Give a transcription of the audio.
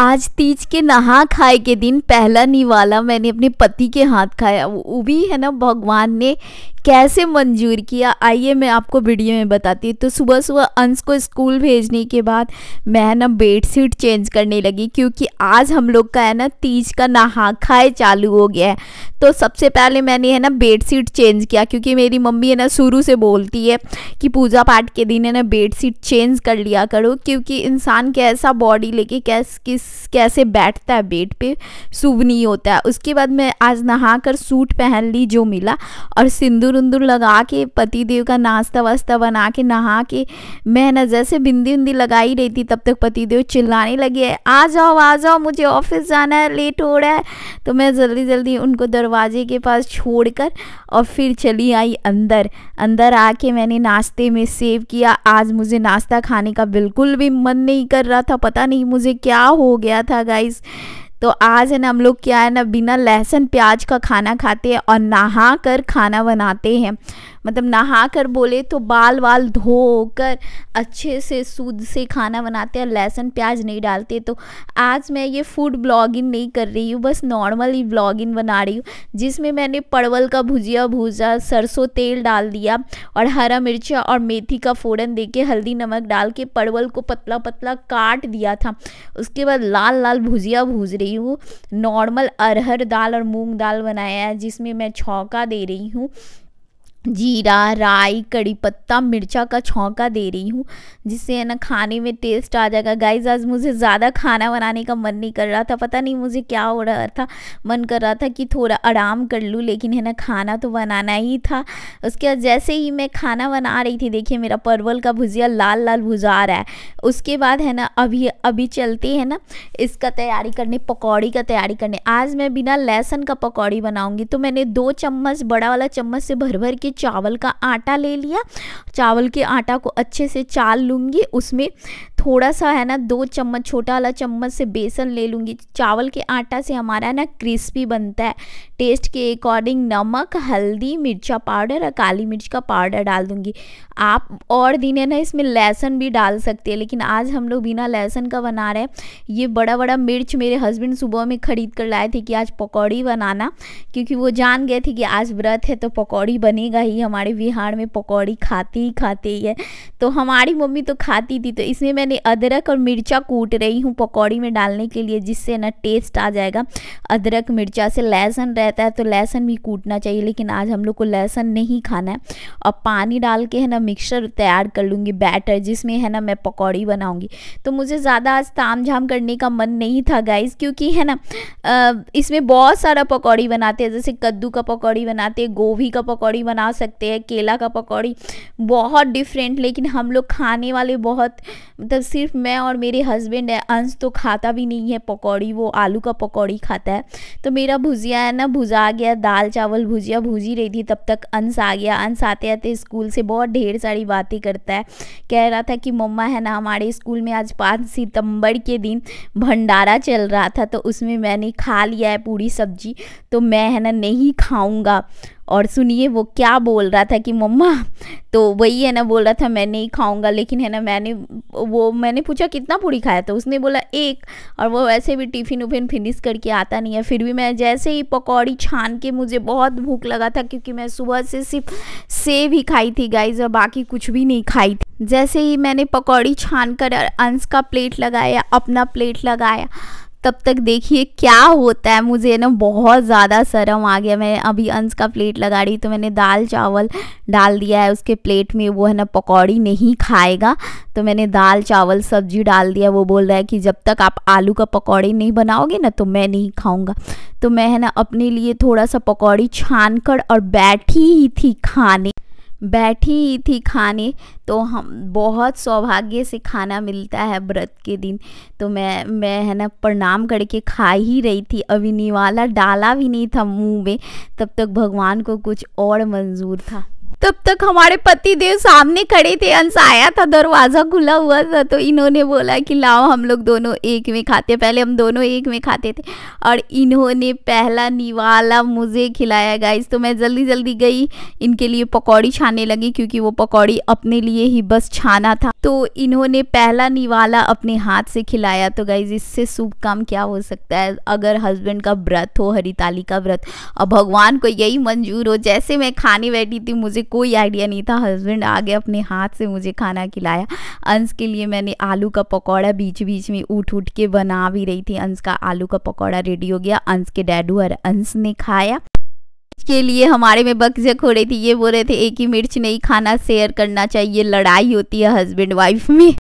आज तीज के नहा खाए के दिन पहला निवाला मैंने अपने पति के हाथ खाया वो भी है ना भगवान ने कैसे मंजूर किया आइए मैं आपको वीडियो में बताती हूँ तो सुबह सुबह अंश को स्कूल भेजने के बाद मैं ना बेड शीट चेंज करने लगी क्योंकि आज हम लोग का है ना तीज का नहा खाए चालू हो गया है तो सबसे पहले मैंने है ना बेड शीट चेंज किया क्योंकि मेरी मम्मी है ना शुरू से बोलती है कि पूजा पाठ के दिन है ना बेड शीट चेंज कर लिया करो क्योंकि इंसान कैसा बॉडी लेके कैस किस कैसे बैठता है बेड पे सुब नहीं होता है उसके बाद मैं आज नहा कर सूट पहन ली जो मिला और सिंदूर उंदूर लगा के पति देव का नाश्ता वास्ता बना के नहा के मैं ना जैसे बिंदी उंदी लगाई रही थी तब तक पति देव चिल्लाने लगे आ जाओ आ जाओ मुझे ऑफिस जाना है लेट हो रहा है तो मैं जल्दी जल्दी उनको दरवाजे के पास छोड़ कर और फिर चली आई अंदर अंदर आके मैंने नाश्ते में सेव किया आज मुझे नाश्ता खाने का बिल्कुल भी मन नहीं कर रहा था पता नहीं मुझे क्या हो गया था गाइज़ तो आज है ना हम लोग क्या है ना बिना लहसुन प्याज का खाना खाते हैं और नहा कर खाना बनाते हैं मतलब नहा कर बोले तो बाल वाल धो कर अच्छे से सूद से खाना बनाते हैं लहसुन प्याज नहीं डालते तो आज मैं ये फूड ब्लॉगिंग नहीं कर रही हूँ बस नॉर्मल ही ब्लॉगिंग बना रही हूँ जिसमें मैंने परवल का भुजिया भूजा सरसों तेल डाल दिया और हरा मिर्चा और मेथी का फ़ोरन दे के हल्दी नमक डाल के परवल को पतला पतला काट दिया था उसके बाद लाल लाल भुजिया भूज रही हूँ नॉर्मल अरहर दाल और मूंग दाल बनाया है जिसमें मैं छौका दे रही हूँ जीरा राई कड़ी पत्ता मिर्चा का छौंका दे रही हूँ जिससे है ना खाने में टेस्ट आ जाएगा गाइज आज मुझे ज़्यादा खाना बनाने का मन नहीं कर रहा था पता नहीं मुझे क्या हो रहा था मन कर रहा था कि थोड़ा आराम कर लूँ लेकिन है ना खाना तो बनाना ही था उसके बाद जैसे ही मैं खाना बना रही थी देखिए मेरा परवल का भुजिया लाल लाल भुजा रहा है उसके बाद है ना अभी अभी चलते हैं ना इसका तैयारी करने पकौड़ी का तैयारी करने आज मैं बिना लहसुन का पकौड़ी बनाऊँगी तो मैंने दो चम्मच बड़ा वाला चम्मच से भर भर के देखिए चावल का आटा ले लिया चावल के आटा को अच्छे से चाल लूँगी उसमें थोड़ा सा है ना दो चम्मच छोटा वाला चम्मच से बेसन ले लूँगी चावल के आटा से हमारा ना क्रिस्पी बनता है टेस्ट के अकॉर्डिंग नमक हल्दी मिर्चा पाउडर और काली मिर्च का पाउडर डाल दूँगी आप और दिन है ना इसमें लहसुन भी डाल सकते हैं लेकिन आज हम लोग बिना लहसुन का बना रहे हैं ये बड़ा बड़ा मिर्च मेरे हस्बैंड सुबह में ख़रीद कर लाए थे कि आज पकौड़ी बनाना क्योंकि वो जान गए थे कि आज व्रत है तो पकौड़ी बनेगा ही हमारे बिहार में पकौड़ी खाते ही खाते ही है तो हमारी मम्मी तो खाती थी तो इसमें मैंने मैंने अदरक और मिर्चा कूट रही हूँ पकौड़ी में डालने के लिए जिससे ना टेस्ट आ जाएगा अदरक मिर्चा से लहसुन रहता है तो लहसुन भी कूटना चाहिए लेकिन आज हम लोग को लहसुन नहीं खाना है और पानी डाल के है ना मिक्सर तैयार कर लूँगी बैटर जिसमें है ना मैं पकौड़ी बनाऊँगी तो मुझे ज़्यादा आज ताम झाम करने का मन नहीं था गाइस क्योंकि है ना इसमें बहुत सारा पकौड़ी बनाते हैं जैसे कद्दू का पकौड़ी बनाते हैं गोभी का पकौड़ी बना सकते हैं केला का पकौड़ी बहुत डिफरेंट लेकिन हम लोग खाने वाले बहुत मतलब मतलब सिर्फ मैं और मेरे हस्बैंड है अंश तो खाता भी नहीं है पकौड़ी वो आलू का पकौड़ी खाता है तो मेरा भुजिया है ना भुजा गया दाल चावल भुजिया भूजी रही थी तब तक अंश आ गया अंश आते आते स्कूल से बहुत ढेर सारी बातें करता है कह रहा था कि मम्मा है ना हमारे स्कूल में आज पाँच सितम्बर के दिन भंडारा चल रहा था तो उसमें मैंने खा लिया है पूरी सब्जी तो मैं है ना नहीं खाऊँगा और सुनिए वो क्या बोल रहा था कि मम्मा तो वही है ना बोल रहा था मैं नहीं खाऊंगा लेकिन है ना मैंने वो मैंने पूछा कितना पूरी खाया था उसने बोला एक और वो वैसे भी टिफ़िन उफिन फिनिश करके आता नहीं है फिर भी मैं जैसे ही पकौड़ी छान के मुझे बहुत भूख लगा था क्योंकि मैं सुबह से सिर्फ सेब ही खाई थी गाइज और बाकी कुछ भी नहीं खाई थी जैसे ही मैंने पकौड़ी छान कर अंश का प्लेट लगाया अपना प्लेट लगाया तब तक देखिए क्या होता है मुझे ना बहुत ज़्यादा शर्म आ गया मैं अभी अंश का प्लेट लगा रही तो मैंने दाल चावल डाल दिया है उसके प्लेट में वो है ना पकौड़ी नहीं खाएगा तो मैंने दाल चावल सब्जी डाल दिया वो बोल रहा है कि जब तक आप आलू का पकौड़ी नहीं बनाओगे ना तो मैं नहीं खाऊँगा तो मैं है ना अपने लिए थोड़ा सा पकौड़ी छान कर और बैठी ही थी खाने बैठी ही थी खाने तो हम बहुत सौभाग्य से खाना मिलता है व्रत के दिन तो मैं मैं है ना प्रणाम करके खा ही रही थी अभी निवाला डाला भी नहीं था मुंह में तब तक भगवान को कुछ और मंजूर था तब तक हमारे पति देव सामने खड़े थे अंश आया था दरवाज़ा खुला हुआ था तो इन्होंने बोला कि लाओ हम लोग दोनों एक में खाते पहले हम दोनों एक में खाते थे और इन्होंने पहला निवाला मुझे खिलाया गाइस तो मैं जल्दी जल्दी गई इनके लिए पकौड़ी छाने लगी क्योंकि वो पकौड़ी अपने लिए ही बस छाना था तो इन्होंने पहला निवाला अपने हाथ से खिलाया तो गाइज इससे शुभ काम क्या हो सकता है अगर हस्बैंड का व्रत हो हरिताली का व्रत अब भगवान को यही मंजूर हो जैसे मैं खाने बैठी थी मुझे कोई आइडिया नहीं था हस्बैंड आगे अपने हाथ से मुझे खाना खिलाया अंश के लिए मैंने आलू का पकौड़ा बीच बीच में उठ उठ के बना भी रही थी अंश का आलू का पकौड़ा रेडी हो गया अंश के डैडू और अंश ने खाया के लिए हमारे में बकझक हो रही थी ये बोल रहे थे एक ही मिर्च नहीं खाना शेयर करना चाहिए लड़ाई होती है हस्बैंड वाइफ में